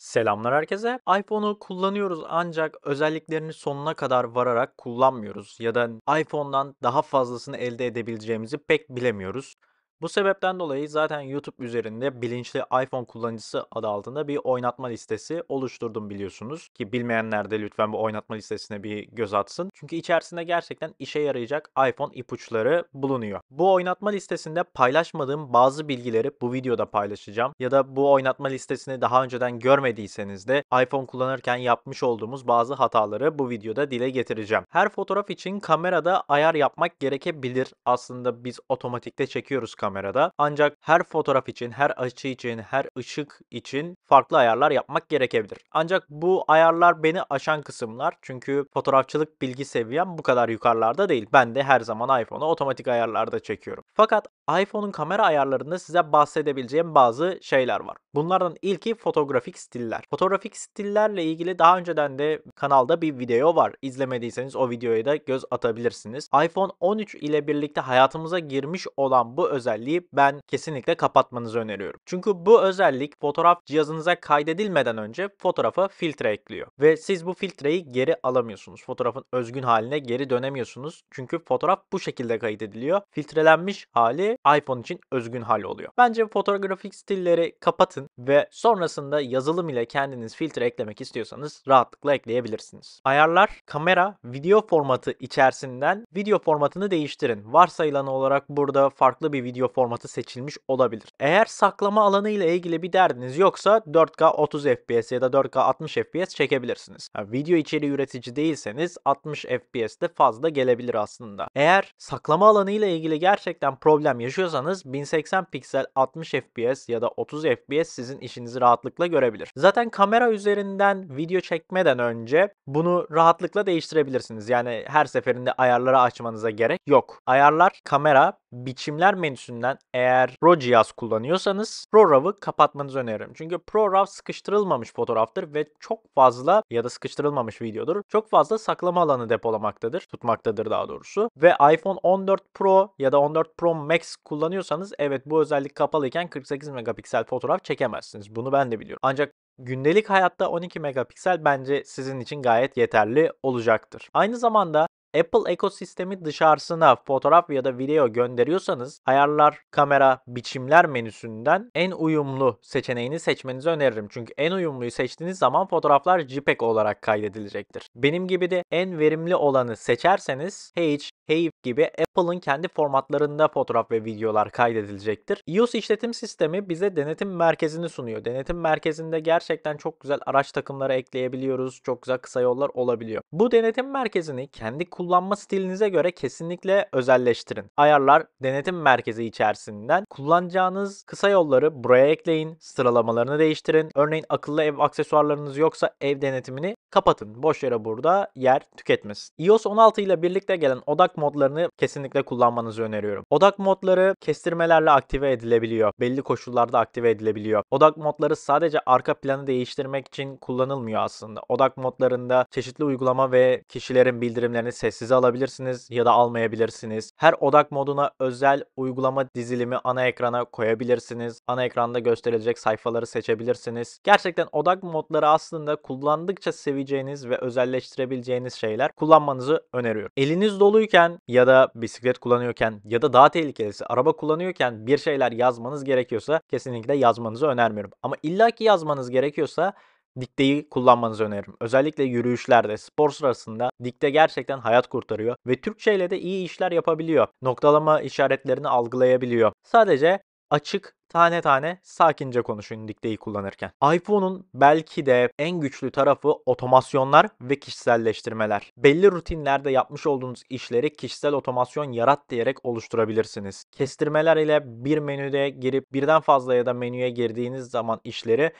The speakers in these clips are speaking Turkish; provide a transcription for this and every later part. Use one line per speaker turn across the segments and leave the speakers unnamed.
Selamlar herkese. iPhone'u kullanıyoruz ancak özelliklerini sonuna kadar vararak kullanmıyoruz ya da iPhone'dan daha fazlasını elde edebileceğimizi pek bilemiyoruz. Bu sebepten dolayı zaten YouTube üzerinde bilinçli iPhone kullanıcısı adı altında bir oynatma listesi oluşturdum biliyorsunuz. Ki bilmeyenler de lütfen bu oynatma listesine bir göz atsın. Çünkü içerisinde gerçekten işe yarayacak iPhone ipuçları bulunuyor. Bu oynatma listesinde paylaşmadığım bazı bilgileri bu videoda paylaşacağım. Ya da bu oynatma listesini daha önceden görmediyseniz de iPhone kullanırken yapmış olduğumuz bazı hataları bu videoda dile getireceğim. Her fotoğraf için kamerada ayar yapmak gerekebilir. Aslında biz otomatikte çekiyoruz kamerayı kamerada. Ancak her fotoğraf için, her açı için, her ışık için farklı ayarlar yapmak gerekebilir. Ancak bu ayarlar beni aşan kısımlar. Çünkü fotoğrafçılık bilgi seviyem bu kadar yukarılarda değil. Ben de her zaman iPhone'u otomatik ayarlarda çekiyorum. Fakat iPhone'un kamera ayarlarında size bahsedebileceğim bazı şeyler var. Bunlardan ilki fotoğrafik stiller. Fotografik stillerle ilgili daha önceden de kanalda bir video var. İzlemediyseniz o videoya da göz atabilirsiniz. iPhone 13 ile birlikte hayatımıza girmiş olan bu özellik özelliği ben kesinlikle kapatmanızı öneriyorum. Çünkü bu özellik fotoğraf cihazınıza kaydedilmeden önce fotoğrafa filtre ekliyor. Ve siz bu filtreyi geri alamıyorsunuz. Fotoğrafın özgün haline geri dönemiyorsunuz. Çünkü fotoğraf bu şekilde kaydediliyor. Filtrelenmiş hali iPhone için özgün hal oluyor. Bence fotoğrafik stilleri kapatın ve sonrasında yazılım ile kendiniz filtre eklemek istiyorsanız rahatlıkla ekleyebilirsiniz. Ayarlar, kamera, video formatı içerisinden video formatını değiştirin. Varsayılan olarak burada farklı bir video formatı seçilmiş olabilir. Eğer saklama alanı ile ilgili bir derdiniz yoksa 4K 30 FPS ya da 4K 60 FPS çekebilirsiniz. Yani video içeriği üretici değilseniz 60 FPS de fazla gelebilir aslında. Eğer saklama alanı ile ilgili gerçekten problem yaşıyorsanız 1080 piksel 60 FPS ya da 30 FPS sizin işinizi rahatlıkla görebilir. Zaten kamera üzerinden video çekmeden önce bunu rahatlıkla değiştirebilirsiniz. Yani her seferinde ayarları açmanıza gerek yok. Ayarlar kamera biçimler menüsünden eğer Pro cihaz kullanıyorsanız RAW'ı kapatmanızı öneririm. Çünkü Pro RAW sıkıştırılmamış fotoğraftır ve çok fazla ya da sıkıştırılmamış videodur. Çok fazla saklama alanı depolamaktadır, tutmaktadır daha doğrusu. Ve iPhone 14 Pro ya da 14 Pro Max kullanıyorsanız evet bu özellik kapalıyken 48 megapiksel fotoğraf çekemezsiniz. Bunu ben de biliyorum. Ancak gündelik hayatta 12 megapiksel bence sizin için gayet yeterli olacaktır. Aynı zamanda Apple ekosistemi dışarısına fotoğraf ya da video gönderiyorsanız ayarlar, kamera, biçimler menüsünden en uyumlu seçeneğini seçmenizi öneririm. Çünkü en uyumluyu seçtiğiniz zaman fotoğraflar JPEG olarak kaydedilecektir. Benim gibi de en verimli olanı seçerseniz H, Hey gibi Apple'ın kendi formatlarında fotoğraf ve videolar kaydedilecektir. iOS e işletim sistemi bize denetim merkezini sunuyor. Denetim merkezinde gerçekten çok güzel araç takımları ekleyebiliyoruz. Çok güzel kısa yollar olabiliyor. Bu denetim merkezini kendi kullanma stilinize göre kesinlikle özelleştirin. Ayarlar denetim merkezi içerisinden kullanacağınız kısa yolları buraya ekleyin. Sıralamalarını değiştirin. Örneğin akıllı ev aksesuarlarınız yoksa ev denetimini kapatın. Boş yere burada yer tüketmesin. iOS e 16 ile birlikte gelen odak modlarını kesinlikle kullanmanızı öneriyorum. Odak modları kestirmelerle aktive edilebiliyor. Belli koşullarda aktive edilebiliyor. Odak modları sadece arka planı değiştirmek için kullanılmıyor aslında. Odak modlarında çeşitli uygulama ve kişilerin bildirimlerini sessize alabilirsiniz ya da almayabilirsiniz. Her odak moduna özel uygulama dizilimi ana ekrana koyabilirsiniz. Ana ekranda gösterilecek sayfaları seçebilirsiniz. Gerçekten odak modları aslında kullandıkça seveceğiniz ve özelleştirebileceğiniz şeyler kullanmanızı öneriyorum. Eliniz doluyken yürürken ya da bisiklet kullanıyorken ya da daha tehlikelisi araba kullanıyorken bir şeyler yazmanız gerekiyorsa kesinlikle yazmanızı önermiyorum. Ama illaki yazmanız gerekiyorsa dikteyi kullanmanızı öneririm. Özellikle yürüyüşlerde, spor sırasında dikte gerçekten hayat kurtarıyor ve Türkçe ile de iyi işler yapabiliyor. Noktalama işaretlerini algılayabiliyor. Sadece açık tane tane sakince konuşun dikteyi kullanırken. iPhone'un belki de en güçlü tarafı otomasyonlar ve kişiselleştirmeler. Belli rutinlerde yapmış olduğunuz işleri kişisel otomasyon yarat diyerek oluşturabilirsiniz. Kestirmeler ile bir menüde girip birden fazla ya da menüye girdiğiniz zaman işleri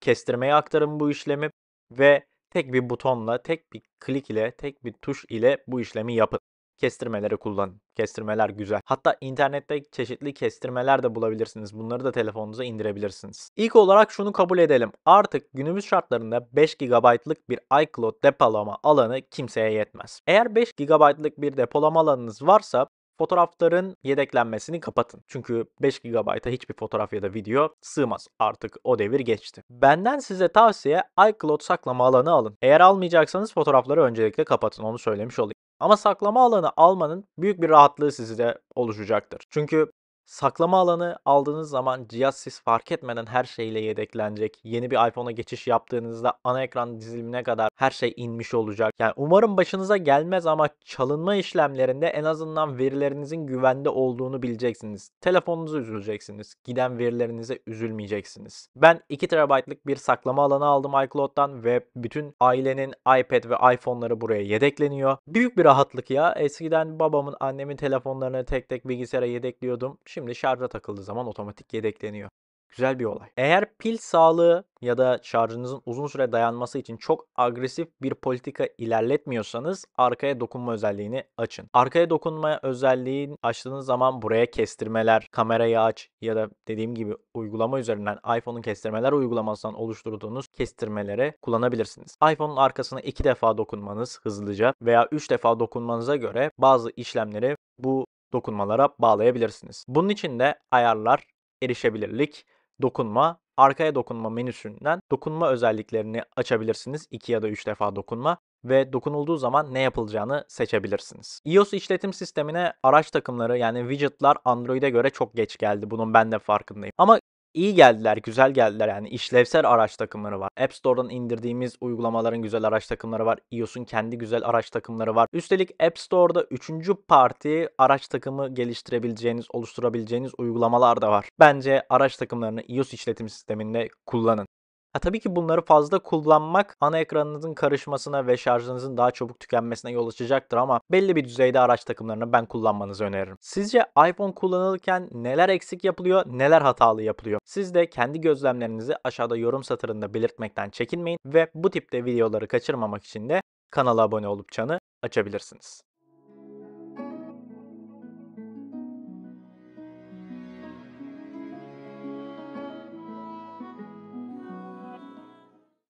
kestirmeye aktarın bu işlemi ve tek bir butonla, tek bir klik ile, tek bir tuş ile bu işlemi yapın kestirmeleri kullan, Kestirmeler güzel. Hatta internette çeşitli kestirmeler de bulabilirsiniz. Bunları da telefonunuza indirebilirsiniz. İlk olarak şunu kabul edelim. Artık günümüz şartlarında 5 GB'lık bir iCloud depolama alanı kimseye yetmez. Eğer 5 GB'lık bir depolama alanınız varsa Fotoğrafların yedeklenmesini kapatın. Çünkü 5 GB'a hiçbir fotoğraf ya da video sığmaz. Artık o devir geçti. Benden size tavsiye iCloud saklama alanı alın. Eğer almayacaksanız fotoğrafları öncelikle kapatın. Onu söylemiş olayım. Ama saklama alanı almanın büyük bir rahatlığı sizi de oluşacaktır. Çünkü Saklama alanı aldığınız zaman cihaz siz fark etmeden her şeyle yedeklenecek. Yeni bir iPhone'a geçiş yaptığınızda ana ekran dizilimine kadar her şey inmiş olacak. Yani umarım başınıza gelmez ama çalınma işlemlerinde en azından verilerinizin güvende olduğunu bileceksiniz. Telefonunuzu üzüleceksiniz. Giden verilerinize üzülmeyeceksiniz. Ben 2 TB'lık bir saklama alanı aldım iCloud'dan ve bütün ailenin iPad ve iPhone'ları buraya yedekleniyor. Büyük bir rahatlık ya. Eskiden babamın, annemin telefonlarını tek tek bilgisayara yedekliyordum. Şimdi şarja takıldığı zaman otomatik yedekleniyor. Güzel bir olay. Eğer pil sağlığı ya da şarjınızın uzun süre dayanması için çok agresif bir politika ilerletmiyorsanız arkaya dokunma özelliğini açın. Arkaya dokunma özelliğini açtığınız zaman buraya kestirmeler, kamerayı aç ya da dediğim gibi uygulama üzerinden iPhone'un kestirmeler uygulamasından oluşturduğunuz kestirmelere kullanabilirsiniz. iPhone'un arkasına iki defa dokunmanız hızlıca veya üç defa dokunmanıza göre bazı işlemleri bu dokunmalara bağlayabilirsiniz. Bunun için de ayarlar, erişebilirlik, dokunma, arkaya dokunma menüsünden dokunma özelliklerini açabilirsiniz. 2 ya da 3 defa dokunma ve dokunulduğu zaman ne yapılacağını seçebilirsiniz. iOS işletim sistemine araç takımları yani widgetlar Android'e göre çok geç geldi. Bunun ben de farkındayım. Ama iyi geldiler, güzel geldiler yani işlevsel araç takımları var. App Store'dan indirdiğimiz uygulamaların güzel araç takımları var. iOS'un kendi güzel araç takımları var. Üstelik App Store'da üçüncü parti araç takımı geliştirebileceğiniz, oluşturabileceğiniz uygulamalar da var. Bence araç takımlarını iOS işletim sisteminde kullanın. Ha, tabii ki bunları fazla kullanmak ana ekranınızın karışmasına ve şarjınızın daha çabuk tükenmesine yol açacaktır ama belli bir düzeyde araç takımlarını ben kullanmanızı öneririm. Sizce iPhone kullanılırken neler eksik yapılıyor, neler hatalı yapılıyor? Siz de kendi gözlemlerinizi aşağıda yorum satırında belirtmekten çekinmeyin ve bu tipte videoları kaçırmamak için de kanala abone olup çanı açabilirsiniz.